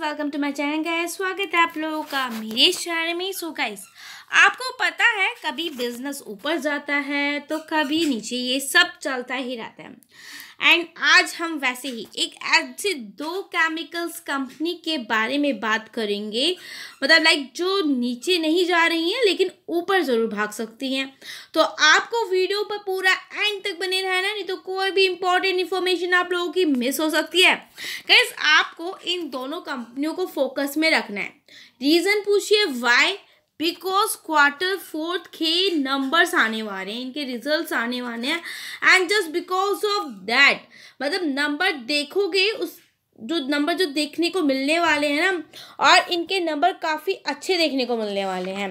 welcome to my channel guys स्वागत है आप लोगों का मेरे शहर चैनल में सो गाइस आपको पता है कभी बिजनेस ऊपर जाता है तो कभी नीचे ये सब चलता ही रहता है एंड आज हम वैसे ही एक ऐसे दो केमिकल्स कंपनी के बारे में बात करेंगे मतलब लाइक जो नीचे नहीं जा रही हैं लेकिन ऊपर ज़रूर भाग सकती हैं तो आपको वीडियो पर पूरा एंड तक बने रहना नहीं तो कोई भी इंपॉर्टेंट इन्फॉर्मेशन आप लोगों की मिस हो सकती है कैस आपको इन दोनों कंपनियों को फोकस में रखना है रीज़न पूछिए वाई बिकॉज क्वार्टर फोर्थ के नंबर्स आने वाले हैं इनके रिजल्ट आने वाले हैं and just because of that मतलब नंबर देखोगे उस जो नंबर जो देखने को मिलने वाले हैं ना और इनके नंबर काफ़ी अच्छे देखने को मिलने वाले हैं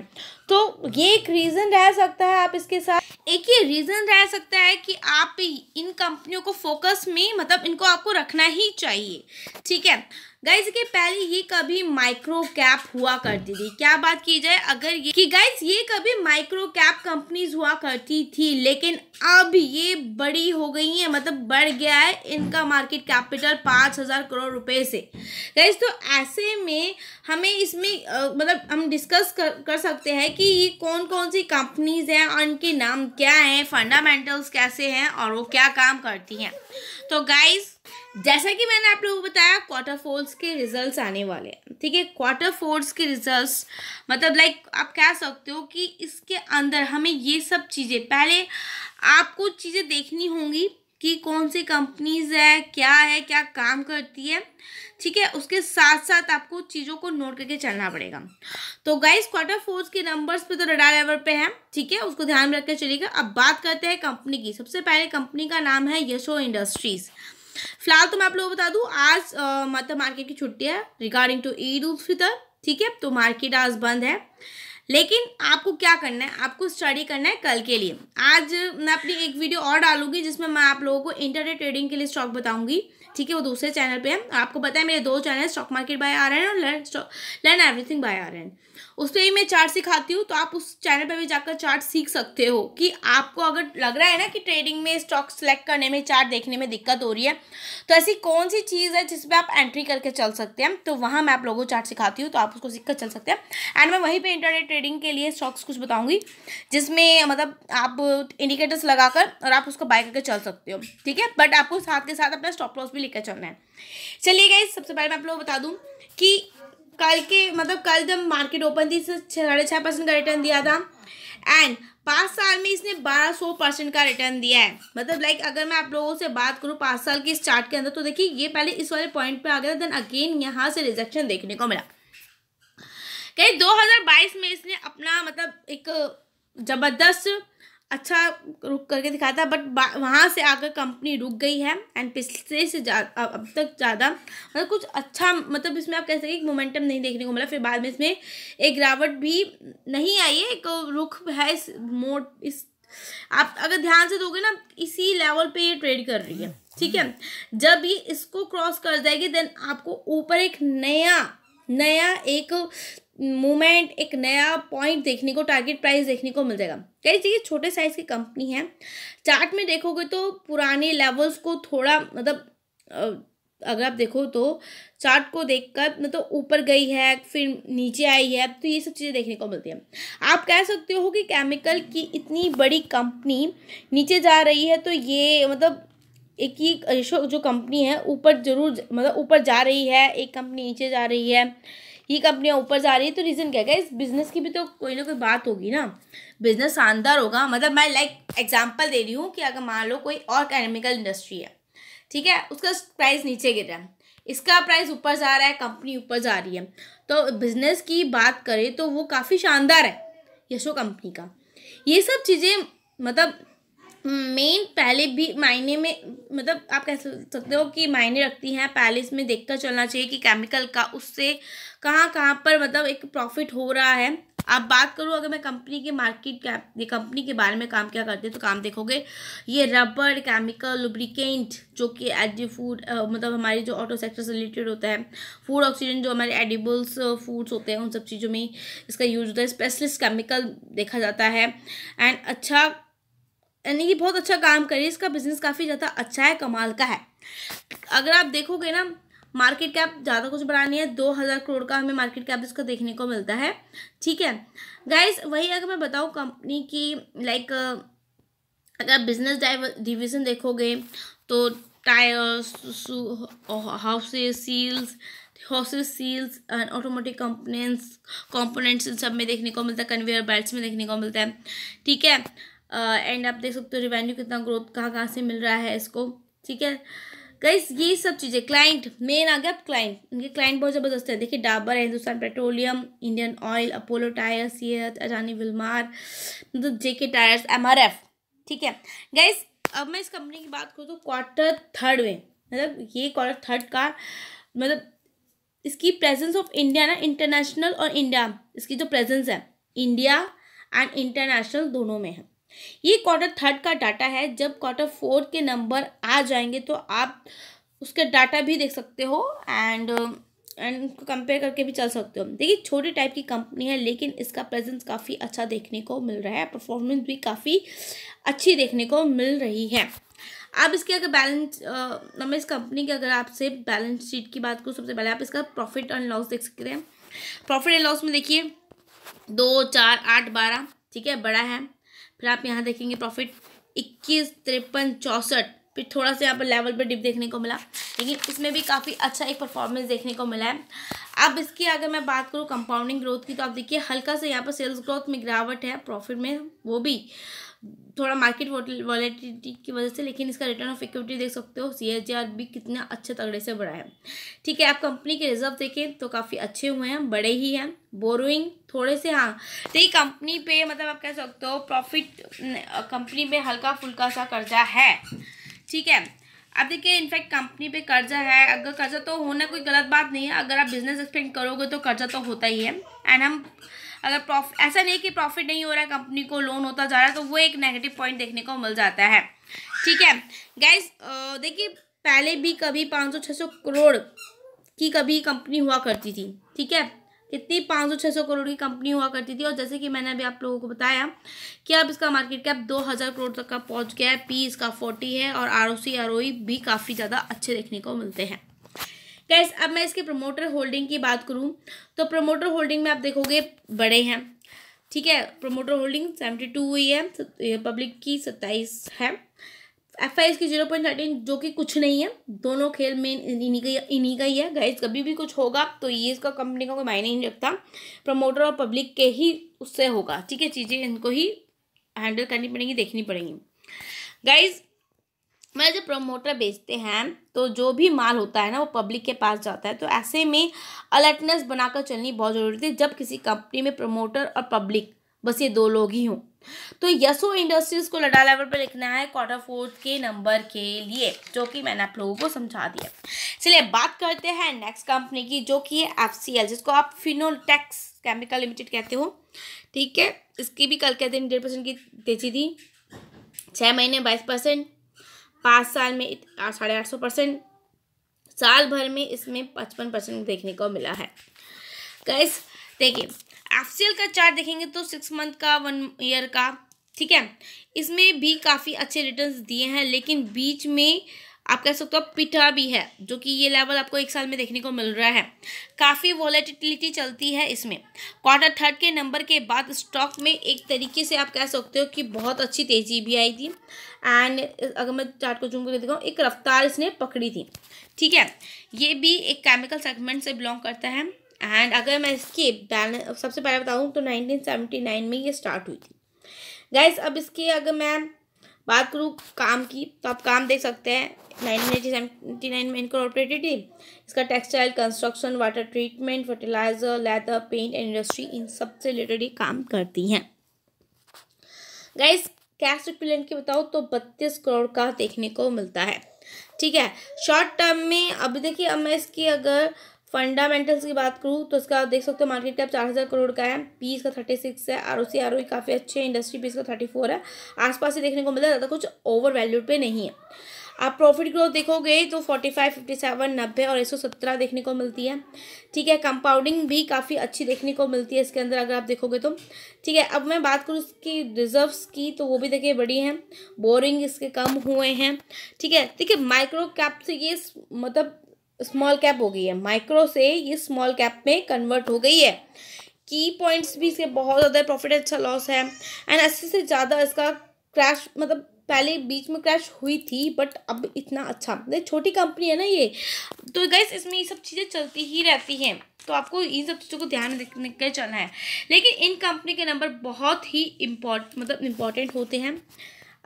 तो ये एक रीज़न रह सकता है आप इसके साथ एक ये रीज़न रह सकता है कि आप इन कंपनियों को फोकस में मतलब इनको आपको रखना ही चाहिए ठीक है गाइज के पहले ये कभी माइक्रो कैप हुआ करती थी क्या बात की जाए अगर ये कि गाइज ये कभी माइक्रो कैप कंपनीज हुआ करती थी लेकिन अब ये बड़ी हो गई है मतलब बढ़ गया है इनका मार्केट कैपिटल पाँच हज़ार करोड़ रुपए से गाइज तो ऐसे में हमें इसमें आ, मतलब हम डिस्कस कर, कर सकते हैं कि ये कौन कौन सी कंपनीज हैं और इनके नाम क्या हैं फंडामेंटल्स कैसे हैं और वो क्या काम करती हैं तो गाइज़ जैसा कि मैंने आप लोगों को बताया क्वार्टर फोर्स के रिजल्ट्स आने वाले हैं ठीक है क्वार्टर फोर्स के रिजल्ट्स मतलब लाइक आप कह सकते हो कि इसके अंदर हमें ये सब चीज़ें पहले आपको चीज़ें देखनी होंगी कि कौन सी कंपनीज है क्या है क्या काम करती है ठीक है उसके साथ साथ आपको चीज़ों को नोट करके चलना पड़ेगा तो गाइस क्वार्टर फोर्स के नंबर्स पे तो रडार लेवल पे है ठीक है उसको ध्यान में रख कर चलिएगा अब बात करते हैं कंपनी की सबसे पहले कंपनी का नाम है यशो इंडस्ट्रीज़ फिलहाल तो मैं आप लोगों को बता दूँ आज मतलब मार्केट की छुट्टी है रिगार्डिंग टू ईद उल फितर ठीक है तो मार्केट आज बंद है लेकिन आपको क्या करना है आपको स्टडी करना है कल के लिए आज मैं अपनी एक वीडियो और डालूंगी जिसमें मैं आप लोगों को इंटरनेट ट्रेडिंग के लिए स्टॉक बताऊंगी ठीक है वो दूसरे चैनल पे है आपको पता है मेरे दो चैनल स्टॉक मार्केट बाय आ रहे हैं और लर्न लर्न एवरीथिंग बाय रहे हैं उस पर ही मैं चार्ट सिखाती हूँ तो आप उस चैनल पर भी जाकर चार्ट सीख सकते हो कि आपको अगर लग रहा है ना कि ट्रेडिंग में स्टॉक सेलेक्ट करने में चार्ट देखने में दिक्कत हो रही है तो ऐसी कौन सी चीज़ है जिसपे आप एंट्री करके चल सकते हैं तो वहाँ मैं आप लोगों को चार्ट सिखाती हूँ तो आप उसको सीख कर चल सकते हैं एंड मैं वहीं पर इंटरनेट ट्रेडिंग के लिए स्टॉक्स कुछ बताऊंगी जिसमें मतलब आप इंडिकेटर्स लगाकर और आप उसको बाय करके चल सकते हो ठीक है बट आपको साथ के साथ अपना स्टॉप लॉस भी लेकर चलना है चलिए गई सबसे पहले मैं आप लोगों को बता दूँ कि कल के मतलब कल जब मार्केट ओपन थी साढ़े छः परसेंट का रिटर्न दिया था एंड पाँच साल में इसने बारह सौ परसेंट का रिटर्न दिया है मतलब लाइक like, अगर मैं आप लोगों से बात करूँ पाँच साल के स्टार्ट के अंदर तो देखिए ये पहले इस वाले पॉइंट पे आ गया था देन अगेन यहाँ से रिजेक्शन देखने को मिला कहीं 2022 में इसने अपना मतलब एक ज़बरदस्त अच्छा रुक करके दिखाया था बट वहाँ से आकर कंपनी रुक गई है एंड पिछले से अब तक ज़्यादा मतलब कुछ अच्छा मतलब इसमें आप कह सकते हैं मोमेंटम नहीं देखने को मिला फिर बाद में इसमें एक गिरावट भी नहीं आई है एक रुख है इस मोड इस आप अगर ध्यान से दोगे ना इसी लेवल पे ये ट्रेड कर रही है ठीक है जब ये इसको क्रॉस कर जाएगी देन आपको ऊपर एक नया नया एक मूवमेंट एक नया पॉइंट देखने को टारगेट प्राइस देखने को मिल जाएगा कई चीजें छोटे साइज की कंपनी है चार्ट में देखोगे तो पुराने लेवल्स को थोड़ा मतलब अगर आप देखो तो चार्ट को देखकर मतलब ऊपर गई है फिर नीचे आई है तो ये सब चीज़ें देखने को मिलती हैं आप कह सकते हो कि केमिकल की इतनी बड़ी कंपनी नीचे जा रही है तो ये मतलब एक ही जो कंपनी है ऊपर जरूर मतलब ऊपर जा रही है एक कंपनी नीचे जा रही है ये कंपनियाँ ऊपर जा रही है तो रीज़न क्या है इस बिज़नेस की भी तो कोई ना कोई बात होगी ना बिज़नेस शानदार होगा मतलब मैं लाइक एग्जाम्पल दे रही हूँ कि अगर मान लो कोई और केमिकल इंडस्ट्री है ठीक है उसका प्राइस नीचे गिर रहा है इसका प्राइस ऊपर जा रहा है कंपनी ऊपर जा रही है तो बिज़नेस की बात करें तो वो काफ़ी शानदार है यशो कंपनी का ये सब चीज़ें मतलब मेन पहले भी मायने में मतलब आप कह सकते हो कि मायने रखती हैं पहले इसमें देखता चलना चाहिए कि केमिकल का उससे कहाँ कहाँ पर मतलब एक प्रॉफिट हो रहा है आप बात करूँ अगर मैं कंपनी के मार्केट कैप ये कंपनी के बारे में काम क्या करते हैं तो काम देखोगे ये रबर केमिकल लुब्रिकेंट जो कि एजी फूड मतलब हमारे जो ऑटो सेक्टर से रिलेटेड होता है फूड ऑक्सीजन जो हमारे एडिबल्स फूड्स होते हैं उन सब चीज़ों में इसका यूज होता है स्पेशलिस्ट केमिकल देखा जाता है एंड अच्छा यानी कि बहुत अच्छा काम करे इसका बिजनेस काफ़ी ज़्यादा अच्छा है कमाल का है अगर आप देखोगे ना मार्केट कैप ज़्यादा कुछ बढ़ानी है दो हज़ार करोड़ का हमें मार्केट कैप इसका देखने को मिलता है ठीक है गाइस वही अगर मैं बताऊँ कंपनी की लाइक अगर आप बिजनेस डिविज़न देखोगे तो tyres houses seals hoses seals and automatic components components इन सब में देखने को मिलता है कन्वेयर बेल्ट में देखने को मिलता है ठीक है एंड आप देख सकते हो रिवेन्यू कितना ग्रोथ कहाँ कहाँ से मिल रहा है इसको ठीक है गाइस ये सब चीज़ें क्लाइंट मेन आ गया अब क्लाइंट इनके क्लाइंट बहुत ज़बरदस्त है देखिए डाबर है Hindustan Petroleum Indian Oil Apollo Tyres ये अजानी विलमार मतलब जे के टायर्स एम आर एफ ठीक है गाइस अब मैं इस कंपनी की बात करूँ तो क्वार्टर थर्ड में मतलब ये क्वार्टर थर्ड का मतलब इसकी प्रेजेंस ऑफ इंडिया ना इंटरनेशनल और इंडिया इसकी जो प्रेजेंस है इंडिया एंड इंटरनेशनल दोनों में है ये क्वार्टर थर्ड का डाटा है जब क्वार्टर फोर्थ के नंबर आ जाएंगे तो आप उसके डाटा भी देख सकते हो एंड एंड उनको कंपेयर करके भी चल सकते हो देखिए छोटे टाइप की कंपनी है लेकिन इसका प्रेजेंस काफ़ी अच्छा देखने को मिल रहा है परफॉर्मेंस भी काफ़ी अच्छी देखने को मिल रही है आप इसके अगर बैलेंस मैं इस कंपनी की अगर आपसे बैलेंस शीट की बात करूँ सबसे पहले आप इसका प्रॉफिट एंड लॉस देख सकते हैं प्रॉफिट एंड लॉस में देखिए दो चार आठ बारह ठीक है बड़ा है फिर आप यहाँ देखेंगे प्रॉफिट इक्कीस तिरपन चौंसठ फिर थोड़ा सा यहाँ पर लेवल पर डिप देखने को मिला लेकिन इसमें भी काफ़ी अच्छा एक परफॉर्मेंस देखने को मिला है अब इसकी अगर मैं बात करूँ कंपाउंडिंग ग्रोथ की तो आप देखिए हल्का से यहाँ पर सेल्स ग्रोथ में गिरावट है प्रॉफिट में वो भी थोड़ा मार्केट वॉलेटिलिटी की वजह से लेकिन इसका रिटर्न ऑफ इक्विटी देख सकते हो सी एच भी कितना अच्छे तगड़े से बढ़ा है ठीक है आप कंपनी के रिजर्व देखें तो काफ़ी अच्छे हुए हैं बड़े ही हैं बोरोइंग थोड़े से हाँ तो ये कंपनी पे मतलब आप कह सकते हो प्रॉफिट कंपनी पे हल्का फुल्का सा कर्जा है ठीक है अब देखिए इनफैक्ट कंपनी पे कर्जा है अगर कर्जा तो होना कोई गलत बात नहीं है अगर आप बिजनेस एक्सपेंड करोगे तो कर्जा तो होता ही है एंड हम अगर प्रॉफिट ऐसा नहीं कि प्रॉफिट नहीं हो रहा है कंपनी को लोन होता जा रहा है तो वो एक नेगेटिव पॉइंट देखने को मिल जाता है ठीक है गैस देखिए पहले भी कभी पाँच सौ छः सौ करोड़ की कभी कंपनी हुआ करती थी ठीक है कितनी पाँच सौ छः सौ करोड़ की कंपनी हुआ करती थी और जैसे कि मैंने अभी आप लोगों को बताया कि अब इसका मार्केट कैप दो हज़ार करोड़ तक का पहुंच गया है पी इसका फोर्टी है और आर ओ सी आर ओ भी काफ़ी ज़्यादा अच्छे देखने को मिलते हैं गैस अब मैं इसके प्रमोटर होल्डिंग की बात करूँ तो प्रमोटर होल्डिंग में आप देखोगे बड़े हैं ठीक है प्रमोटर होल्डिंग सेवेंटी टू हुई है पब्लिक की सत्ताईस है एफ आई की जीरो पॉइंट थर्टीन जो कि कुछ नहीं है दोनों खेल में इन्हीं का इन्हीं का ही है गाइस कभी भी कुछ होगा तो ये इसका कंपनी का कोई मायने नहीं रखता प्रमोटर और पब्लिक के ही उससे होगा ठीक है चीज़ें इनको ही हैंडल करनी पड़ेंगी देखनी पड़ेंगी गाइज मैं जब प्रमोटर बेचते हैं तो जो भी माल होता है ना वो पब्लिक के पास जाता है तो ऐसे में अलर्टनेस बनाकर चलनी बहुत ज़रूरी थी जब किसी कंपनी में प्रमोटर और पब्लिक बस ये दो लोग ही हों तो यसो इंडस्ट्रीज को लडा लेवल पर लिखना है क्वार्टर फोर्थ के नंबर के लिए जो कि मैंने आप लोगों को समझा दिया चलिए बात करते हैं नेक्स्ट कंपनी की जो कि है एफ जिसको आप फिनोटेक्स केमिकल लिमिटेड कहते हो ठीक है इसकी भी कल के दिन डेढ़ परसेंट की बेची थी छः महीने बाईस परसेंट पाँच साल में साढ़े आठ सौ परसेंट साल भर में इसमें पचपन परसेंट देखने को मिला है गैस देखिए एफ का चार्ट देखेंगे तो सिक्स मंथ का वन ईयर का ठीक है इसमें भी काफ़ी अच्छे रिटर्न्स दिए हैं लेकिन बीच में आप कह सकते हो पिटा भी है जो कि ये लेवल आपको एक साल में देखने को मिल रहा है काफ़ी वॉलेटिलिटी चलती है इसमें क्वार्टर थर्ड के नंबर के बाद स्टॉक में एक तरीके से आप कह सकते हो कि बहुत अच्छी तेज़ी भी आई थी एंड अगर मैं चार्ट को जूम करके दिखाऊँ एक रफ्तार इसने पकड़ी थी ठीक है ये भी एक केमिकल सेगमेंट से बिलोंग करता है एंड अगर मैं इसके बैलेंस सबसे पहले बताऊँ तो नाइनटीन में ये स्टार्ट हुई थी गाइज अब इसके अगर मैं बात करूँ काम की तो आप काम देख सकते हैं नाइनटीन में इनकॉर्पोरेटेड टीम इसका textile construction water treatment fertiliser leather paint and industry इन सब से रिलेटेड ही काम करती हैं गाइस कैश रिक्विलेंट की बताओ तो बत्तीस करोड़ का देखने को मिलता है ठीक है शॉर्ट टर्म में अभी देखिए अब मैं इसकी अगर फंडामेंटल्स की बात करूँ तो इसका आप देख सकते हो मार्केट कैप चार हज़ार करोड़ का है पी इसका थर्टी सिक्स है R O C R O काफ़ी अच्छे हैं इंडस्ट्री पी इसका थर्टी फोर है आसपास ही देखने को मिला ज़्यादा कुछ ओवर वैल्यूड पे नहीं है आप प्रॉफिट ग्रोथ देखोगे तो फोर्टी फाइव फिफ्टी सेवन नब्बे और एक सौ सत्रह देखने को मिलती है ठीक है कंपाउंडिंग भी काफ़ी अच्छी देखने को मिलती है इसके अंदर अगर आप देखोगे तो ठीक है अब मैं बात करूँ इसकी रिजर्व्स की तो वो भी देखिए बड़ी हैं बोरिंग इसके कम हुए हैं ठीक है देखिए माइक्रो कैप से ये मतलब स्मॉल कैप हो गई है माइक्रो से ये स्मॉल कैप में कन्वर्ट हो गई है की पॉइंट्स भी इसके बहुत ज़्यादा प्रॉफिट अच्छा लॉस है एंड अस्सी से ज़्यादा इसका क्रैश मतलब पहले बीच में क्रैश हुई थी बट अब इतना अच्छा छोटी कंपनी है ना ये तो गैस इसमें ये सब चीज़ें चलती ही रहती हैं तो आपको इन सब चीज़ों को ध्यान रखने के चलना है लेकिन इन कंपनी के नंबर बहुत ही इम्पोर्ट मतलब इम्पॉर्टेंट होते हैं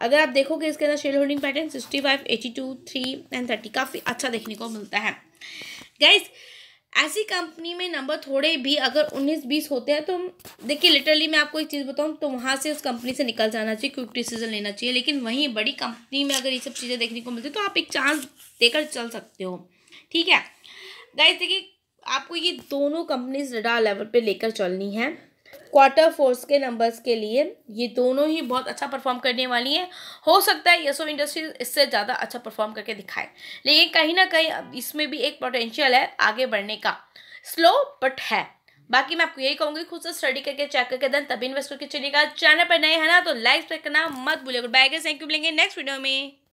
अगर आप देखोगे इसके अंदर share holding pattern sixty five eighty two three and thirty काफ़ी अच्छा देखने को मिलता है गाइज ऐसी कंपनी में नंबर थोड़े भी अगर उन्नीस बीस होते हैं तो देखिए लिटरली मैं आपको एक चीज़ बताऊँ तो वहाँ से उस कंपनी से निकल जाना चाहिए क्विक डिसीजन लेना चाहिए लेकिन वहीं बड़ी कंपनी में अगर ये सब चीज़ें देखने को मिलती है तो आप एक चांस देकर चल सकते हो ठीक है गाइज देखिए आपको ये दोनों कंपनीज रडा लेवल पर लेकर चलनी है क्वार्टर फोर्स के नंबर्स के लिए ये दोनों ही बहुत अच्छा परफॉर्म करने वाली हैं हो सकता है यसो इंडस्ट्रीज इससे ज़्यादा अच्छा परफॉर्म करके दिखाए लेकिन कहीं ना कहीं इसमें भी एक पोटेंशियल है आगे बढ़ने का स्लो बट है बाकी मैं आपको यही कहूंगी खुद से स्टडी करके चेक करके दें तभी इन्वेस्ट करके चलेगा चैनल पर नए है ना तो लाइक करना मत भूलिए गुड बाय थैंक यू मिलेंगे नेक्स्ट वीडियो में